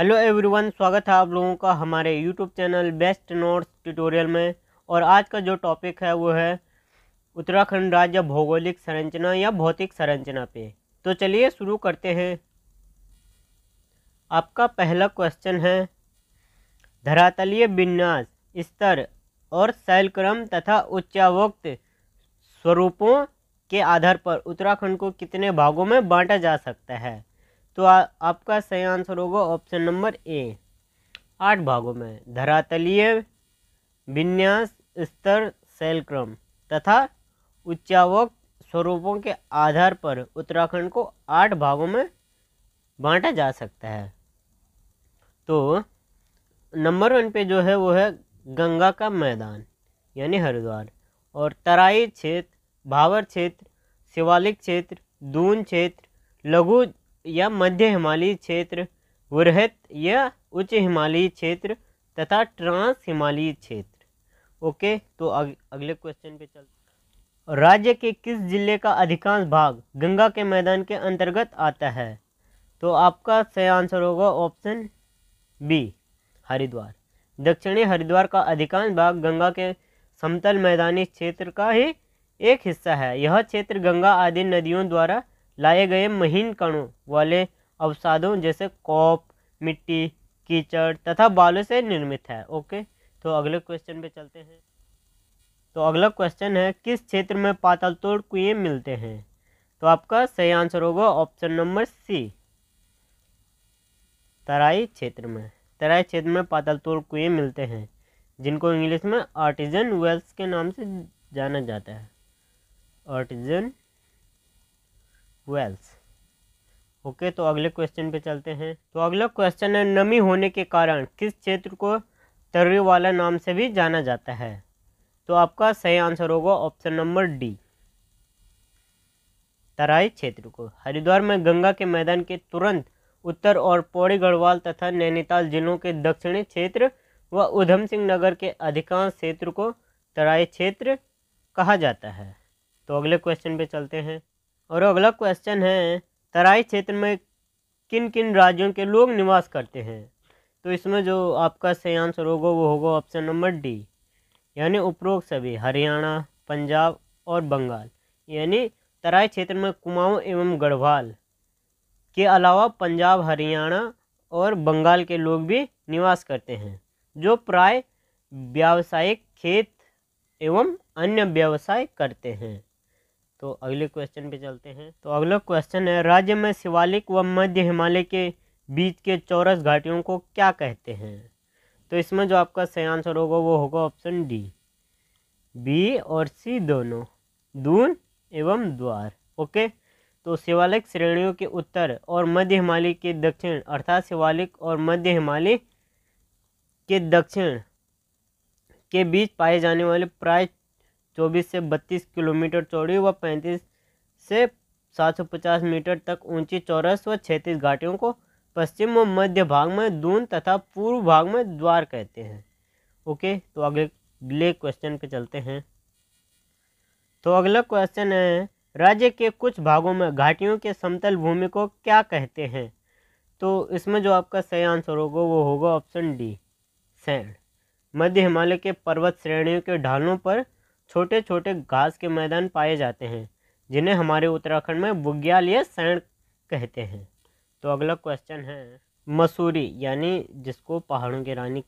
hello everyone स्वागत है आप लोगों का हमारे YouTube channel best notes tutorial में और आज का जो टॉपिक है वो है उत्तराखंड राज्य भौगोलिक संरचना या भौतिक संरचना पे तो चलिए शुरू करते हैं आपका पहला क्वेश्चन है धरातलीय विन्यास स्तर और शैलक्रम तथा उच्चावक्त स्वरूपों के आधार पर उत्तराखंड को कितने भागों में बांटा जा सकता है तो आ, आपका सही आंसर होगा ऑप्शन नंबर ए आठ भागों में धरातलीय विन्यास स्तर शैलक्रम तथा उच्चावक स्वरूपों के आधार पर उत्तराखंड को आठ भागों में बांटा जा सकता है तो नंबर वन पे जो है वो है गंगा का मैदान यानी हरिद्वार और तराई क्षेत्र भावर क्षेत्र शिवालिक क्षेत्र दून क्षेत्र लघु या मध्य हिमालयी क्षेत्र वृहत या उच्च हिमालयी क्षेत्र तथा ट्रांस हिमालयी क्षेत्र ओके तो अग, अगले क्वेश्चन पे चल राज्य के किस जिले का अधिकांश भाग गंगा के मैदान के अंतर्गत आता है तो आपका सही आंसर होगा ऑप्शन बी हरिद्वार दक्षिणी हरिद्वार का अधिकांश भाग गंगा के समतल मैदानी क्षेत्र का ही एक हिस्सा है यह क्षेत्र गंगा आदि नदियों द्वारा लाए गए महीन कणों वाले अवसादों जैसे कॉप मिट्टी कीचड़ तथा बालों से निर्मित है ओके तो अगले क्वेश्चन पे चलते हैं तो अगला क्वेश्चन है किस क्षेत्र में पातल तोड़ कुएँ मिलते हैं तो आपका सही आंसर होगा ऑप्शन नंबर सी तराई क्षेत्र में तराई क्षेत्र में पातल तोड़ कुएँ मिलते हैं जिनको इंग्लिश में आर्टिजन वेल्स के नाम से जाना जाता है आर्टिजन वेल्स ओके तो अगले क्वेश्चन पे चलते हैं तो अगला क्वेश्चन है नमी होने के कारण किस क्षेत्र को तर्री वाला नाम से भी जाना जाता है तो आपका सही आंसर होगा ऑप्शन नंबर डी तराई क्षेत्र को हरिद्वार में गंगा के मैदान के तुरंत उत्तर और पौड़ी गढ़वाल तथा नैनीताल जिलों के दक्षिणी क्षेत्र व उधम सिंह नगर के अधिकांश क्षेत्र को तराई क्षेत्र कहा जाता है तो अगले क्वेश्चन पे चलते हैं और अगला क्वेश्चन है तराई क्षेत्र में किन किन राज्यों के लोग निवास करते हैं तो इसमें जो आपका सही आंसर होगा वो होगा ऑप्शन नंबर डी यानी उपरोक्त सभी हरियाणा पंजाब और बंगाल यानी तराई क्षेत्र में कुमाऊं एवं गढ़वाल के अलावा पंजाब हरियाणा और बंगाल के लोग भी निवास करते हैं जो प्राय व्यावसायिक खेत एवं अन्य व्यवसाय करते हैं तो अगले क्वेश्चन पे चलते हैं तो अगला क्वेश्चन है राज्य में शिवालिक व मध्य हिमालय के बीच के चौरस घाटियों को क्या कहते हैं तो इसमें जो आपका सही आंसर होगा वो होगा ऑप्शन डी बी और सी दोनों दून एवं द्वार ओके तो शिवालिक श्रेणियों के उत्तर और मध्य हिमालय के दक्षिण अर्थात शिवालिक और मध्य हिमालय के दक्षिण के बीच पाए जाने वाले प्राय चौबीस से बत्तीस किलोमीटर चौड़ी व पैंतीस से 750 मीटर तक ऊंची चौरस व छत्तीस घाटियों को पश्चिम व मध्य भाग में दून तथा पूर्व भाग में द्वार कहते हैं ओके तो अगले अगले क्वेश्चन पे चलते हैं तो अगला क्वेश्चन है राज्य के कुछ भागों में घाटियों के समतल भूमि को क्या कहते हैं तो इसमें जो आपका सही आंसर होगा वो होगा ऑप्शन डी सैंड मध्य हिमालय के पर्वत श्रेणियों के ढालों पर छोटे छोटे घास के मैदान पाए जाते हैं जिन्हें हमारे उत्तराखंड में या सैण कहते हैं तो अगला क्वेश्चन है मसूरी यानी जिसको पहाड़ों की रानी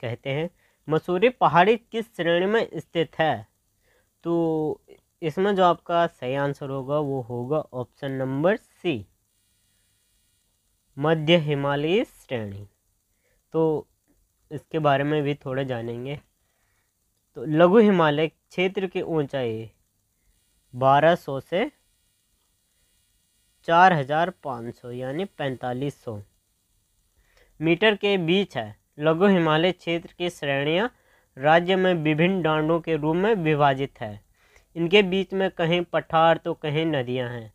कहते हैं मसूरी पहाड़ी किस श्रेणी में स्थित है तो इसमें जो आपका सही आंसर होगा वो होगा ऑप्शन नंबर सी मध्य हिमालयी श्रेणी तो इसके बारे में भी थोड़े जानेंगे तो लघु हिमालय क्षेत्र की ऊंचाई 1200 से 4500 यानी 4500 मीटर के बीच है लघु हिमालय क्षेत्र की श्रेणियां राज्य में विभिन्न डांडों के रूप में विभाजित है इनके बीच में कहीं पठार तो कहीं नदियां हैं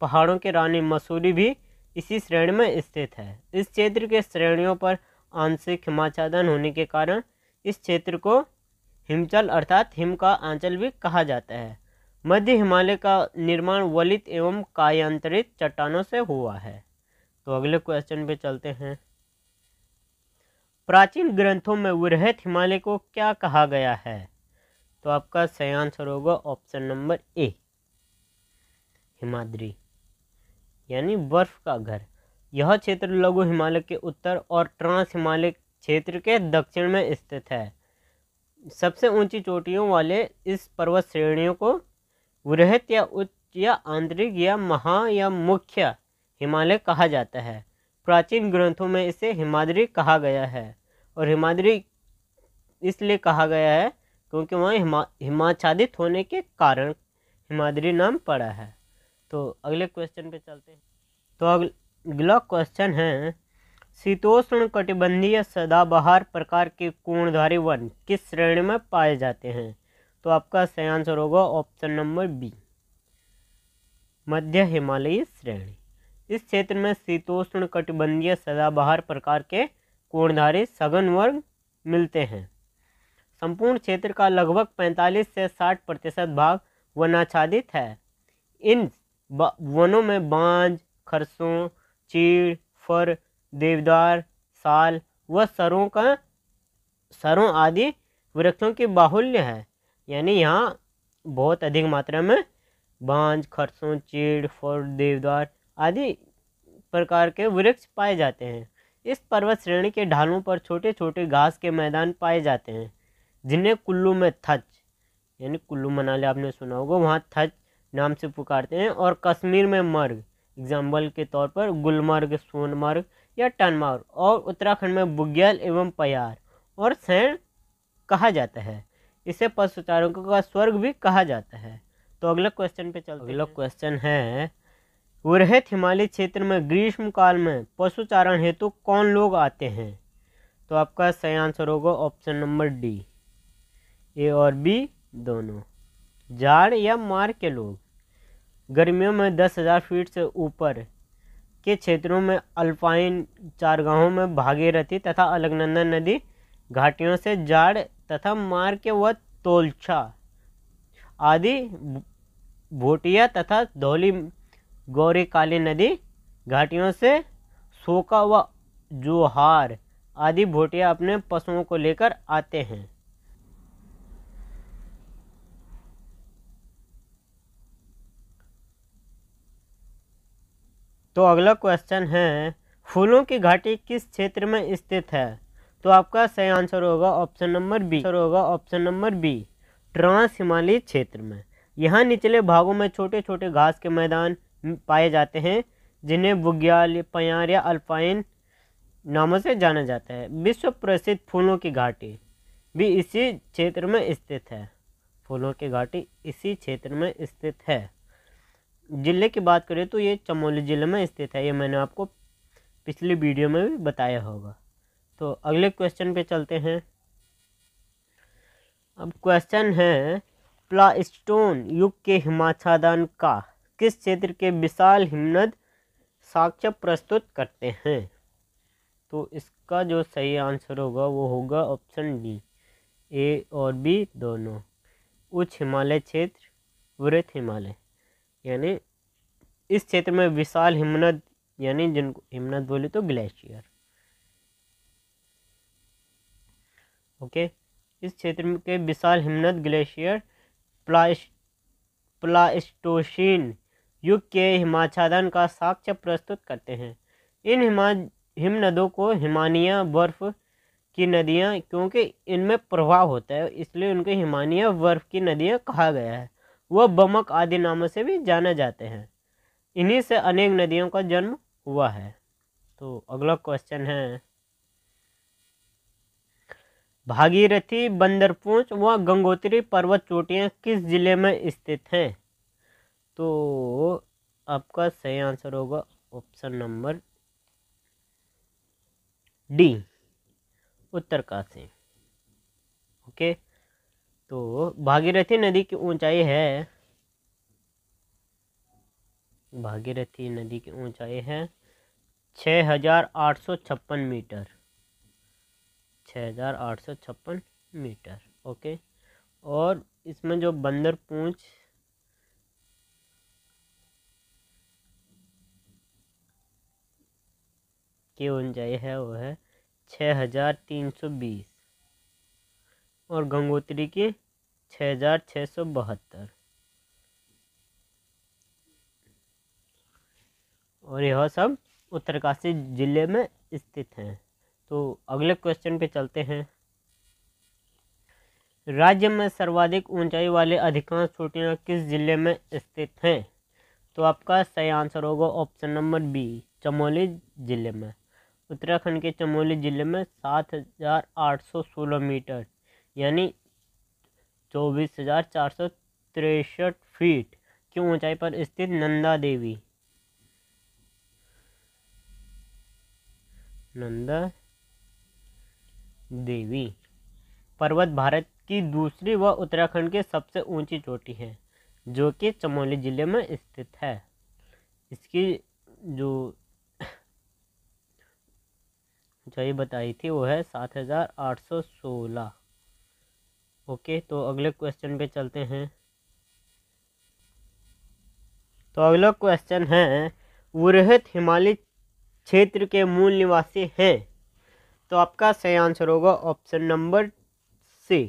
पहाड़ों की रानी मसूरी भी इसी श्रेणी में स्थित है इस क्षेत्र के श्रेणियों पर आंशिक हिमाचादन होने के कारण इस क्षेत्र को हिमचल अर्थात हिम का आंचल भी कहा जाता है मध्य हिमालय का निर्माण वलित एवं कायांतरित चट्टानों से हुआ है तो अगले क्वेश्चन पे चलते हैं प्राचीन ग्रंथों में वृहत हिमालय को क्या कहा गया है तो आपका सही आंसर होगा ऑप्शन नंबर ए हिमाद्री यानी बर्फ का घर यह क्षेत्र लघु हिमालय के उत्तर और ट्रांस हिमालय क्षेत्र के दक्षिण में स्थित है सबसे ऊंची चोटियों वाले इस पर्वत श्रेणियों को वृहत या उच्च या आंतरिक या महा या मुख्य हिमालय कहा जाता है प्राचीन ग्रंथों में इसे हिमाद्री कहा गया है और हिमाद्री इसलिए कहा गया है क्योंकि वहाँ हिमा हिमाच्छादित होने के कारण हिमाद्री नाम पड़ा है तो अगले क्वेश्चन पे चलते हैं तो अगला क्वेश्चन है शीतोष्ण कटिबंधीय सदाबहार प्रकार के कोणधारी वन किस श्रेणी में पाए जाते हैं तो आपका सही आंसर होगा ऑप्शन नंबर बी मध्य हिमालयी श्रेणी इस क्षेत्र में शीतोष्ण कटिबंधीय सदाबहार प्रकार के कोणधारी सघन वर्ग मिलते हैं संपूर्ण क्षेत्र का लगभग 45 से 60 प्रतिशत भाग वनाच्छादित है इन वनों में बांझ खरसों चीड़ फर देवदार साल व सरों का सरों आदि वृक्षों के बाहुल्य है यानी यहाँ बहुत अधिक मात्रा में बांझ खरसों चीड़ फोर देवदार आदि प्रकार के वृक्ष पाए जाते हैं इस पर्वत श्रेणी के ढालों पर छोटे छोटे घास के मैदान पाए जाते हैं जिन्हें कुल्लू में थच यानी कुल्लू मनाली आपने सुना होगा वहाँ थच नाम से पुकारते हैं और कश्मीर में मर्ग एग्जाम्पल के तौर पर गुलमर्ग सोनमर्ग या टनमार और उत्तराखंड में बुग्याल एवं पयार और सैन कहा जाता है इसे पशुचारकों का स्वर्ग भी कहा जाता है तो अगला क्वेश्चन पे चलते अगला क्वेश्चन है वृहत हिमालय क्षेत्र में ग्रीष्म काल में पशुचारण हेतु तो कौन लोग आते हैं तो आपका सही आंसर होगा ऑप्शन नंबर डी ए और बी दोनों जाड़ या मार के लोग गर्मियों में दस हज़ार फीट से ऊपर के क्षेत्रों में अल्पाइन चारगाहों में भागीरथी तथा अलगनंदा नदी घाटियों से जाड़ तथा मार्के व तोलछा आदि भोटिया तथा धौली गौरी काली नदी घाटियों से सोका व जोहार आदि भोटिया अपने पशुओं को लेकर आते हैं तो अगला क्वेश्चन है फूलों की घाटी किस क्षेत्र में स्थित है तो आपका सही आंसर होगा ऑप्शन नंबर बी आंसर होगा option number B trans Himalaya क्षेत्र में यहाँ निचले भागों में छोटे छोटे घास के मैदान पाए जाते हैं जिन्हें बुग्याल पयार या अल्पाइन नामों से जाना जाता है विश्व प्रसिद्ध फूलों की घाटी भी इसी क्षेत्र में स्थित है फूलों की घाटी इसी क्षेत्र में स्थित है ज़िले की बात करें तो ये चमोली ज़िले में स्थित है ये मैंने आपको पिछली वीडियो में भी बताया होगा तो अगले क्वेश्चन पे चलते हैं अब क्वेश्चन है प्लास्टोन युग के हिमाचादान का किस क्षेत्र के विशाल हिमनद साक्ष्य प्रस्तुत करते हैं तो इसका जो सही आंसर होगा वो होगा ऑप्शन डी ए और बी दोनों उच्च हिमालय क्षेत्र वृत हिमालय यानी इस क्षेत्र में विशाल हिमनद यानी जिनको हिमनद बोले तो ग्लेशियर ओके इस क्षेत्र के विशाल हिमनद ग्लेशियर प्लास्ट प्लास्टोशीन युग के हिमाचादन का साक्ष्य प्रस्तुत करते हैं इन हिमा हिमनदों को हिमानिया बर्फ की नदियाँ क्योंकि इनमें प्रभाव होता है इसलिए उनको हिमानिया बर्फ की नदियाँ कहा गया है वह बमक आदि नामों से भी जाने जाते हैं इन्हीं से अनेक नदियों का जन्म हुआ है तो अगला क्वेश्चन है भागीरथी बंदरपूंछ व गंगोत्री पर्वत चोटियाँ किस जिले में स्थित हैं तो आपका सही आंसर होगा option number D Uttarkashi okay तो भागीरथी नदी की ऊंचाई है भागीरथी नदी की ऊंचाई है छः हजार आठ सौ छप्पन मीटर छः हजार आठ सौ छप्पन मीटर ओके और इसमें जो बंदर पूंछ की ऊंचाई है वो है छः हजार तीन सौ बीस और गंगोत्री के छः हज़ार छः सौ बहत्तर और यह सब उत्तरकाशी जिले में स्थित हैं तो अगले क्वेश्चन पे चलते हैं राज्य में सर्वाधिक ऊंचाई वाले अधिकांश चोटियाँ किस जिले में स्थित हैं तो आपका सही आंसर होगा ऑप्शन नंबर बी चमोली ज़िले में उत्तराखंड के चमोली ज़िले में सात हज़ार आठ सौ सोलह मीटर यानी चौबीस हज़ार चार सौ तिरसठ फीट की ऊंचाई पर स्थित नंदा देवी नंदा देवी पर्वत भारत की दूसरी व उत्तराखंड की सबसे ऊंची चोटी है जो कि चमोली ज़िले में स्थित है इसकी जो ऊंचाई बताई थी वो है सात हज़ार आठ सौ सोलह ओके तो अगले क्वेश्चन पे चलते हैं तो अगला क्वेश्चन है वृहत हिमालय क्षेत्र के मूल निवासी हैं तो आपका सही आंसर होगा ऑप्शन नंबर सी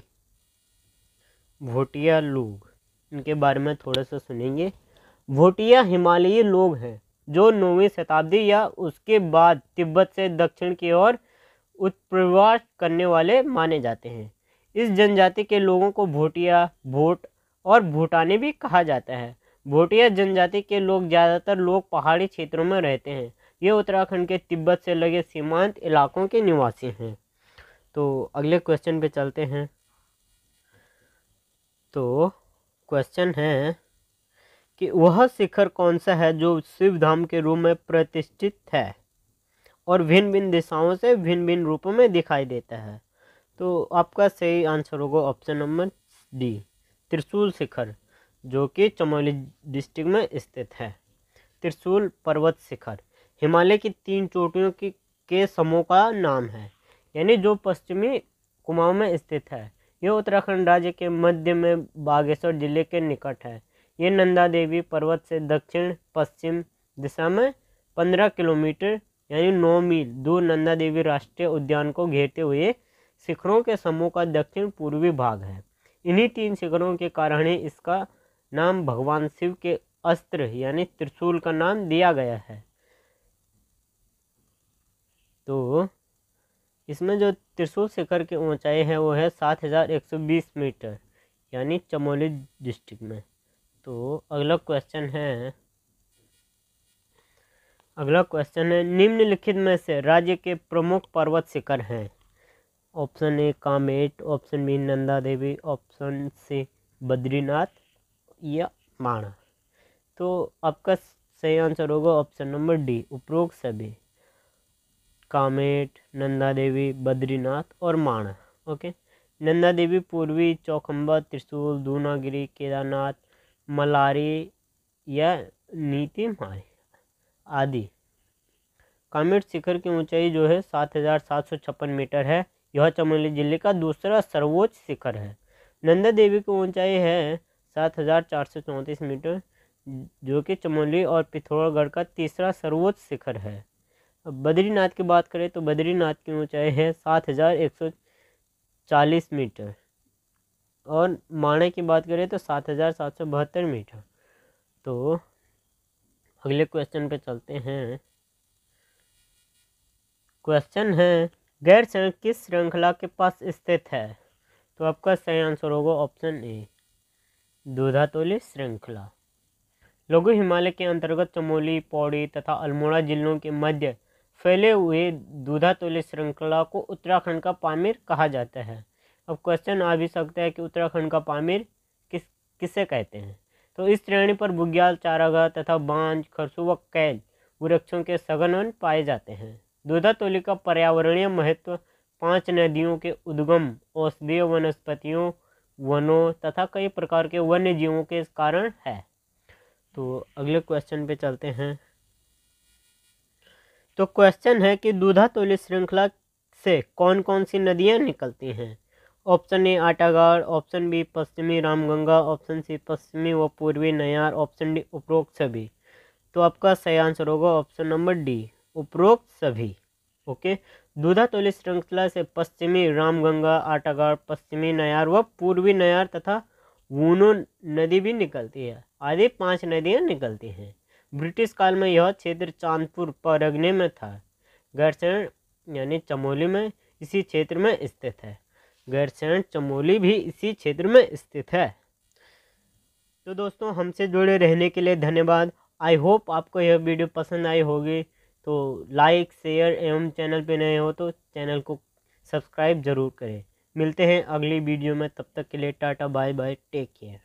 भोटिया लोग इनके बारे में थोड़ा सा सुनेंगे भोटिया हिमालयी लोग हैं जो नौवीं शताब्दी या उसके बाद तिब्बत से दक्षिण की ओर उत्प्रवास करने वाले माने जाते हैं इस जनजाति के लोगों को भोटिया भोट और भूटानी भी कहा जाता है भोटिया जनजाति के लोग ज़्यादातर लोग पहाड़ी क्षेत्रों में रहते हैं ये उत्तराखंड के तिब्बत से लगे सीमांत इलाकों के निवासी हैं तो अगले क्वेश्चन पे चलते हैं तो क्वेश्चन है कि वह शिखर कौन सा है जो शिव धाम के रूप में प्रतिष्ठित है और भिन्न भिन्न दिशाओं से भिन्न भिन्न रूपों में दिखाई देता है तो आपका सही आंसर होगा ऑप्शन नंबर डी त्रिशूल शिखर जो कि चमोली डिस्ट्रिक्ट में स्थित है त्रिशूल पर्वत शिखर हिमालय की तीन चोटियों की के समूह का नाम है यानी जो पश्चिमी कुमाऊं में स्थित है यह उत्तराखंड राज्य के मध्य में बागेश्वर जिले के निकट है ये नंदा देवी पर्वत से दक्षिण पश्चिम दिशा में पंद्रह किलोमीटर यानी नौ मील दूर नंदा देवी राष्ट्रीय उद्यान को घेरते हुए शिखरों के समूह का दक्षिण पूर्वी भाग है इन्हीं तीन शिखरों के कारण ही इसका नाम भगवान शिव के अस्त्र यानी त्रिशूल का नाम दिया गया है तो इसमें जो त्रिशूल शिखर की ऊंचाई है वो है सात हज़ार एक सौ बीस मीटर यानी चमोली डिस्ट्रिक्ट में तो अगला क्वेश्चन है अगला क्वेश्चन है निम्नलिखित में से राज्य के प्रमुख पर्वत शिखर हैं option A Kamet option B Nanda Devi option C Badrinath या माणा तो आपका सही आंसर होगा ऑप्शन नंबर डी उपरोक्त सभी कामेट नंदा देवी बद्रीनाथ और माणा ओके नंदा देवी पूर्वी चौखंबा त्रिशूल दूनागिरी केदारनाथ मलारी या नीति मारी आदि कामेट शिखर की ऊंचाई जो है सात हज़ार सात सौ छप्पन मीटर है यह चमोली जिले का दूसरा सर्वोच्च शिखर है नंदा देवी की ऊंचाई है सात हज़ार चार सौ चौंतीस मीटर जो कि चमोली और पिथौरागढ़ का तीसरा सर्वोच्च शिखर है अब बद्रीनाथ की बात करें तो बद्रीनाथ की ऊंचाई है सात हज़ार एक सौ चालीस मीटर और माणे की बात करें तो सात हज़ार सात सौ बहत्तर मीटर तो अगले क्वेश्चन पे चलते हैं क्वेश्चन है गैर संघ किस श्रृंखला के पास स्थित है तो आपका सही आंसर होगा ऑप्शन ए दूधातोली श्रृंखला लघु हिमालय के अंतर्गत चमोली पौड़ी तथा अल्मोड़ा जिलों के मध्य फैले हुए दूधातोली श्रृंखला को उत्तराखंड का पामिर कहा जाता है अब क्वेश्चन आ भी सकता है कि उत्तराखंड का पामिर किस किसे कहते हैं तो इस श्रेणी पर बुग्याल चारागाह तथा बांझ खरसू व कैद वृक्षों के सघन पाए जाते हैं तोली का पर्यावरणीय महत्व पांच नदियों के उद्गम औषधीय वनस्पतियों वनों तथा कई प्रकार के वन्य जीवों के कारण है तो अगले क्वेश्चन पे चलते हैं तो क्वेश्चन है कि दुधा तोली श्रृंखला से कौन कौन सी नदियां निकलती हैं ऑप्शन ए आटागार ऑप्शन बी पश्चिमी रामगंगा ऑप्शन सी पश्चिमी व पूर्वी नयार ऑप्शन डी उपरोक्त सभी तो आपका सही आंसर होगा ऑप्शन नंबर डी उपरोक्त सभी ओके दूधा तोली श्रृंखला से पश्चिमी रामगंगा आटागढ़ पश्चिमी नयार व पूर्वी नयार तथा वूनो नदी भी निकलती है आदि पांच नदियां निकलती हैं ब्रिटिश काल में यह क्षेत्र चांदपुर परगने में था गैरसैण यानी चमोली में इसी क्षेत्र में स्थित है गैरसैण चमोली भी इसी क्षेत्र में स्थित है तो दोस्तों हमसे जुड़े रहने के लिए धन्यवाद आई होप आपको यह वीडियो पसंद आई होगी तो लाइक शेयर एवं चैनल पे नए हो तो चैनल को सब्सक्राइब ज़रूर करें मिलते हैं अगली वीडियो में तब तक के लिए tata bye bye take care